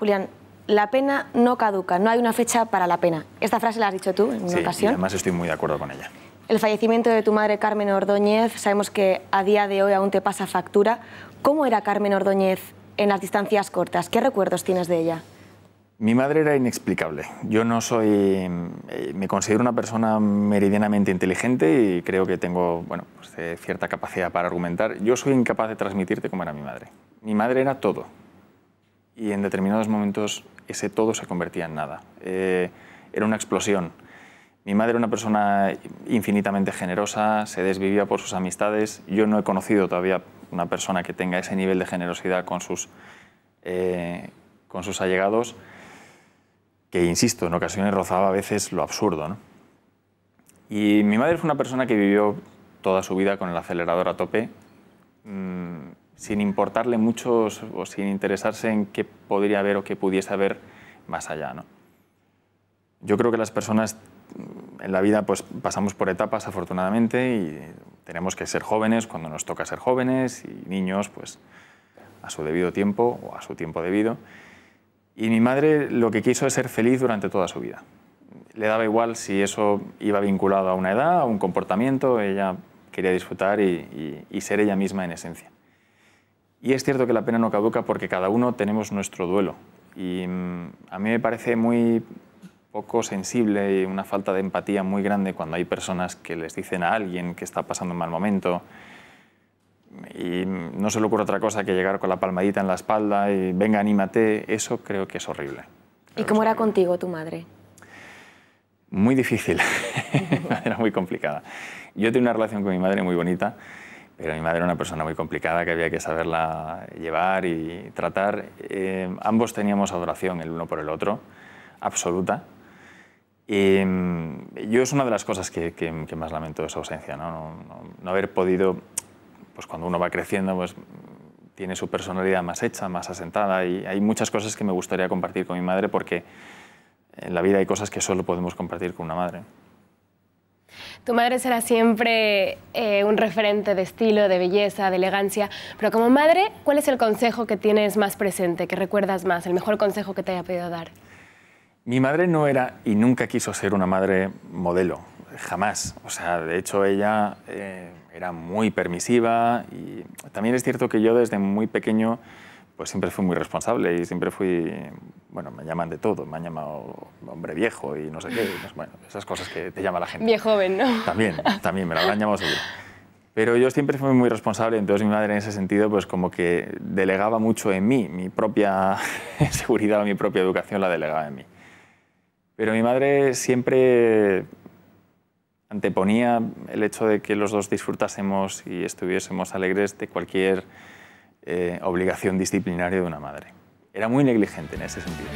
Julián, la pena no caduca, no hay una fecha para la pena. Esta frase la has dicho tú en una ocasión. Y además estoy muy de acuerdo con ella. El fallecimiento de tu madre Carmen Ordóñez, sabemos que a día de hoy aún te pasa factura. ¿Cómo era Carmen Ordóñez en las distancias cortas? ¿Qué recuerdos tienes de ella? Mi madre era inexplicable. Yo no soy, eh, me considero una persona meridianamente inteligente y creo que tengo bueno, pues, eh, cierta capacidad para argumentar. Yo soy incapaz de transmitirte cómo era mi madre. Mi madre era todo y en determinados momentos ese todo se convertía en nada. Eh, era una explosión. Mi madre era una persona infinitamente generosa, se desvivía por sus amistades. Yo no he conocido todavía una persona que tenga ese nivel de generosidad con sus, eh, con sus allegados, que, insisto, en ocasiones rozaba a veces lo absurdo. Y mi madre fue una persona que vivió toda su vida con el acelerador a tope. Mm, sin importarle mucho o sin interesarse en qué podría haber o qué pudiese haber más allá. Yo creo que las personas en la vida pues, pasamos por etapas, afortunadamente, y tenemos que ser jóvenes cuando nos toca ser jóvenes y niños pues, a su debido tiempo o a su tiempo debido. Y mi madre lo que quiso es ser feliz durante toda su vida. Le daba igual si eso iba vinculado a una edad, a un comportamiento, ella quería disfrutar y ser ella misma en esencia. Y es cierto que la pena no caduca porque cada uno tenemos nuestro duelo. Y mm, a mí me parece muy poco sensible y una falta de empatía muy grande cuando hay personas que les dicen a alguien que está pasando un mal momento y mm, no se le ocurre otra cosa que llegar con la palmadita en la espalda y venga, anímate. Eso creo que es horrible. ¿Y cómo era contigo tu madre? Muy difícil, era muy complicada. Yo tengo una relación con mi madre muy bonita. Pero mi madre era una persona muy complicada que había que saberla llevar y tratar. Eh, ambos teníamos adoración el uno por el otro, absoluta. Y mm, yo es una de las cosas que, más lamento de esa ausencia, ¿no? no haber podido, pues cuando uno va creciendo, pues tiene su personalidad más hecha, más asentada y hay muchas cosas que me gustaría compartir con mi madre porque en la vida hay cosas que solo podemos compartir con una madre. Tu madre será siempre eh, un referente de estilo, de belleza, de elegancia, pero como madre, ¿cuál es el consejo que tienes más presente, que recuerdas más, el mejor consejo que te haya podido dar? Mi madre no era y nunca quiso ser una madre modelo, jamás. O sea, de hecho ella eh, era muy permisiva y también es cierto que yo desde muy pequeño pues siempre fui muy responsable y siempre fui, bueno, me llaman de todo, me han llamado hombre viejo y no sé qué, pues, bueno, esas cosas que te llama la gente. Viejo joven, ¿no? También, también, me lo habrán llamado seguro. Pero yo siempre fui muy responsable, entonces mi madre en ese sentido pues como que delegaba mucho en mí, mi propia seguridad o mi propia educación la delegaba en mí. Pero mi madre siempre anteponía el hecho de que los dos disfrutásemos y estuviésemos alegres de cualquier eh, obligación disciplinaria de una madre. Era muy negligente en ese sentido.